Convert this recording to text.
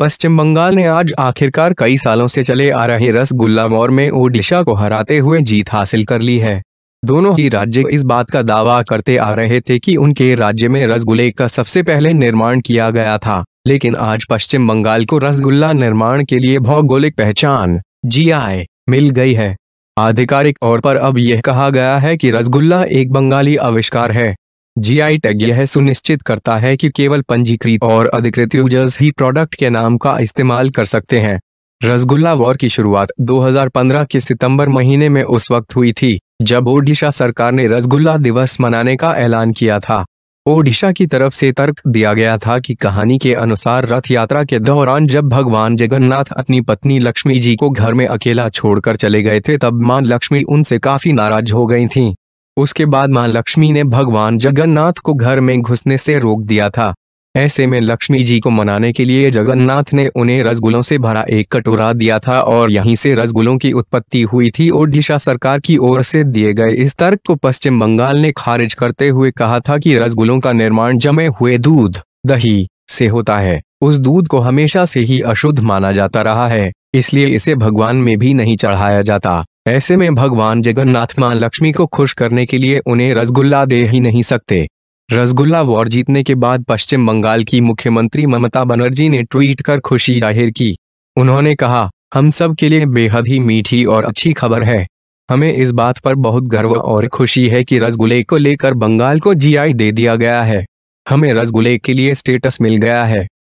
पश्चिम बंगाल ने आज आखिरकार कई सालों से चले आ रहे रसगुल्ला मौर में ओडिशा को हराते हुए जीत हासिल कर ली है दोनों ही राज्य इस बात का दावा करते आ रहे थे कि उनके राज्य में रसगुल्ले का सबसे पहले निर्माण किया गया था लेकिन आज पश्चिम बंगाल को रसगुल्ला निर्माण के लिए भौगोलिक पहचान जीआई मिल गई है आधिकारिक तौर पर अब यह कहा गया है कि रसगुल्ला एक बंगाली आविष्कार है जीआई टैग यह सुनिश्चित करता है कि केवल पंजीकृत और अधिकृत यूजर्स ही प्रोडक्ट के नाम का इस्तेमाल कर सकते हैं रसगुल्ला वॉर की शुरुआत 2015 के सितंबर महीने में उस वक्त हुई थी जब ओडिशा सरकार ने रसगुल्ला दिवस मनाने का ऐलान किया था ओडिशा की तरफ से तर्क दिया गया था कि कहानी के अनुसार रथ यात्रा के दौरान जब भगवान जगन्नाथ अपनी पत्नी लक्ष्मी जी को घर में अकेला छोड़कर चले गए थे तब मां लक्ष्मी उनसे काफी नाराज हो गई थीं। उसके बाद मां लक्ष्मी ने भगवान जगन्नाथ को घर में घुसने से रोक दिया था ऐसे में लक्ष्मी जी को मनाने के लिए जगन्नाथ ने उन्हें रसगुलों से भरा एक कटोरा दिया था और यहीं से रसगुलों की उत्पत्ति हुई थी ओडिशा सरकार की ओर से दिए गए इस तर्क को पश्चिम बंगाल ने खारिज करते हुए कहा था कि रसगुलों का निर्माण जमे हुए दूध दही से होता है उस दूध को हमेशा से ही अशुद्ध माना जाता रहा है इसलिए इसे भगवान में भी नहीं चढ़ाया जाता ऐसे में भगवान जगन्नाथ मां लक्ष्मी को खुश करने के लिए उन्हें रसगुल्ला दे ही नहीं सकते रसगुल्ला वॉर जीतने के बाद पश्चिम बंगाल की मुख्यमंत्री ममता बनर्जी ने ट्वीट कर खुशी जाहिर की उन्होंने कहा हम सब के लिए बेहद ही मीठी और अच्छी खबर है हमें इस बात पर बहुत गर्व और खुशी है कि रसगुल्ले को लेकर बंगाल को जीआई दे दिया गया है हमें रसगुल्ले के लिए स्टेटस मिल गया है